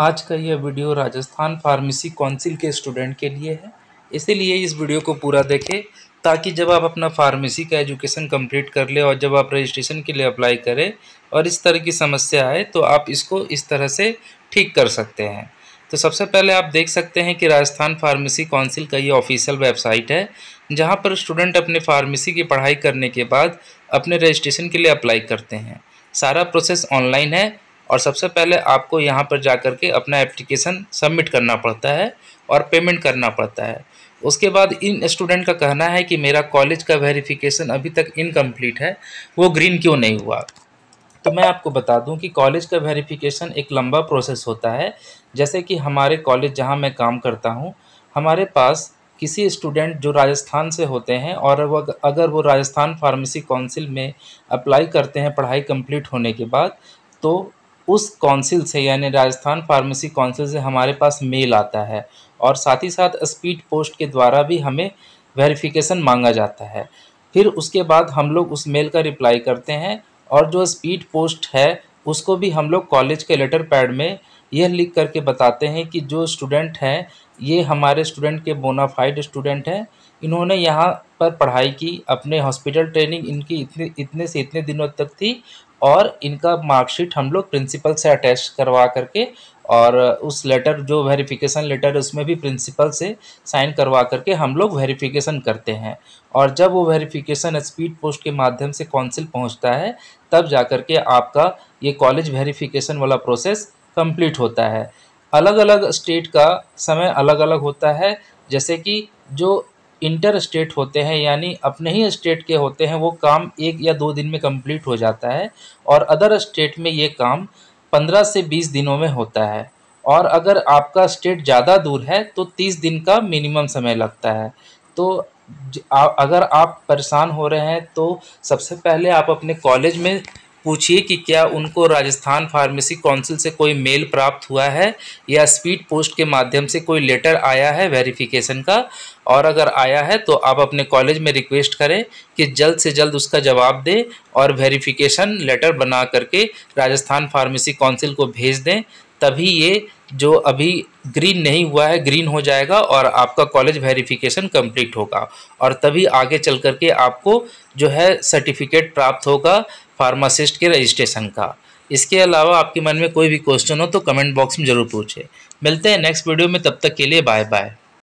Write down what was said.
आज का यह वीडियो राजस्थान फार्मेसी काउंसिल के स्टूडेंट के लिए है इसीलिए इस वीडियो को पूरा देखें ताकि जब आप अपना फार्मेसी का एजुकेशन कंप्लीट कर ले और जब आप रजिस्ट्रेशन के लिए अप्लाई करें और इस तरह की समस्या आए तो आप इसको इस तरह से ठीक कर सकते हैं तो सबसे पहले आप देख सकते हैं कि राजस्थान फार्मेसी काउंसिल का ये ऑफिशियल वेबसाइट है जहाँ पर स्टूडेंट अपने फार्मेसी की पढ़ाई करने के बाद अपने रजिस्ट्रेशन के लिए अप्लाई करते हैं सारा प्रोसेस ऑनलाइन है और सबसे पहले आपको यहाँ पर जा कर के अपना एप्लीकेशन सबमिट करना पड़ता है और पेमेंट करना पड़ता है उसके बाद इन स्टूडेंट का कहना है कि मेरा कॉलेज का वेरिफिकेशन अभी तक इनकम्प्लीट है वो ग्रीन क्यों नहीं हुआ तो मैं आपको बता दूं कि कॉलेज का वेरिफिकेशन एक लंबा प्रोसेस होता है जैसे कि हमारे कॉलेज जहां मैं काम करता हूं हमारे पास किसी स्टूडेंट जो राजस्थान से होते हैं और अगर वो राजस्थान फार्मेसी काउंसिल में अप्लाई करते हैं पढ़ाई कंप्लीट होने के बाद तो उस काउंसिल से यानी राजस्थान फार्मेसी काउंसिल से हमारे पास मेल आता है और साथ ही साथ स्पीड पोस्ट के द्वारा भी हमें वेरिफिकेशन मांगा जाता है फिर उसके बाद हम लोग उस मेल का रिप्लाई करते हैं और जो स्पीड पोस्ट है उसको भी हम लोग कॉलेज के लेटर पैड में यह लिख करके बताते हैं कि जो स्टूडेंट हैं ये हमारे स्टूडेंट के बोनाफाइड स्टूडेंट हैं इन्होंने यहाँ पर पढ़ाई की अपने हॉस्पिटल ट्रेनिंग इनकी इतने इतने से इतने दिनों तक थी और इनका मार्कशीट हम लोग प्रिंसिपल से अटैच करवा करके और उस लेटर जो वेरिफिकेशन लेटर उसमें भी प्रिंसिपल से साइन करवा करके हम लोग वेरिफिकेशन करते हैं और जब वो वेरिफिकेशन स्पीड पोस्ट के माध्यम से काउंसिल पहुंचता है तब जा कर के आपका ये कॉलेज वेरिफिकेशन वाला प्रोसेस कंप्लीट होता है अलग अलग स्टेट का समय अलग अलग होता है जैसे कि जो इंटर स्टेट होते हैं यानी अपने ही स्टेट के होते हैं वो काम एक या दो दिन में कंप्लीट हो जाता है और अदर स्टेट में ये काम पंद्रह से बीस दिनों में होता है और अगर आपका स्टेट ज़्यादा दूर है तो तीस दिन का मिनिमम समय लगता है तो अगर आप परेशान हो रहे हैं तो सबसे पहले आप अपने कॉलेज में पूछिए कि क्या उनको राजस्थान फार्मेसी काउंसिल से कोई मेल प्राप्त हुआ है या स्पीड पोस्ट के माध्यम से कोई लेटर आया है वेरिफिकेशन का और अगर आया है तो आप अपने कॉलेज में रिक्वेस्ट करें कि जल्द से जल्द उसका जवाब दें और वेरिफिकेशन लेटर बना करके राजस्थान फार्मेसी काउंसिल को भेज दें तभी ये जो अभी ग्रीन नहीं हुआ है ग्रीन हो जाएगा और आपका कॉलेज वेरिफिकेशन कंप्लीट होगा और तभी आगे चल करके आपको जो है सर्टिफिकेट प्राप्त होगा फार्मासिस्ट के रजिस्ट्रेशन का इसके अलावा आपके मन में कोई भी क्वेश्चन हो तो कमेंट बॉक्स में ज़रूर पूछें मिलते हैं नेक्स्ट वीडियो में तब तक के लिए बाय बाय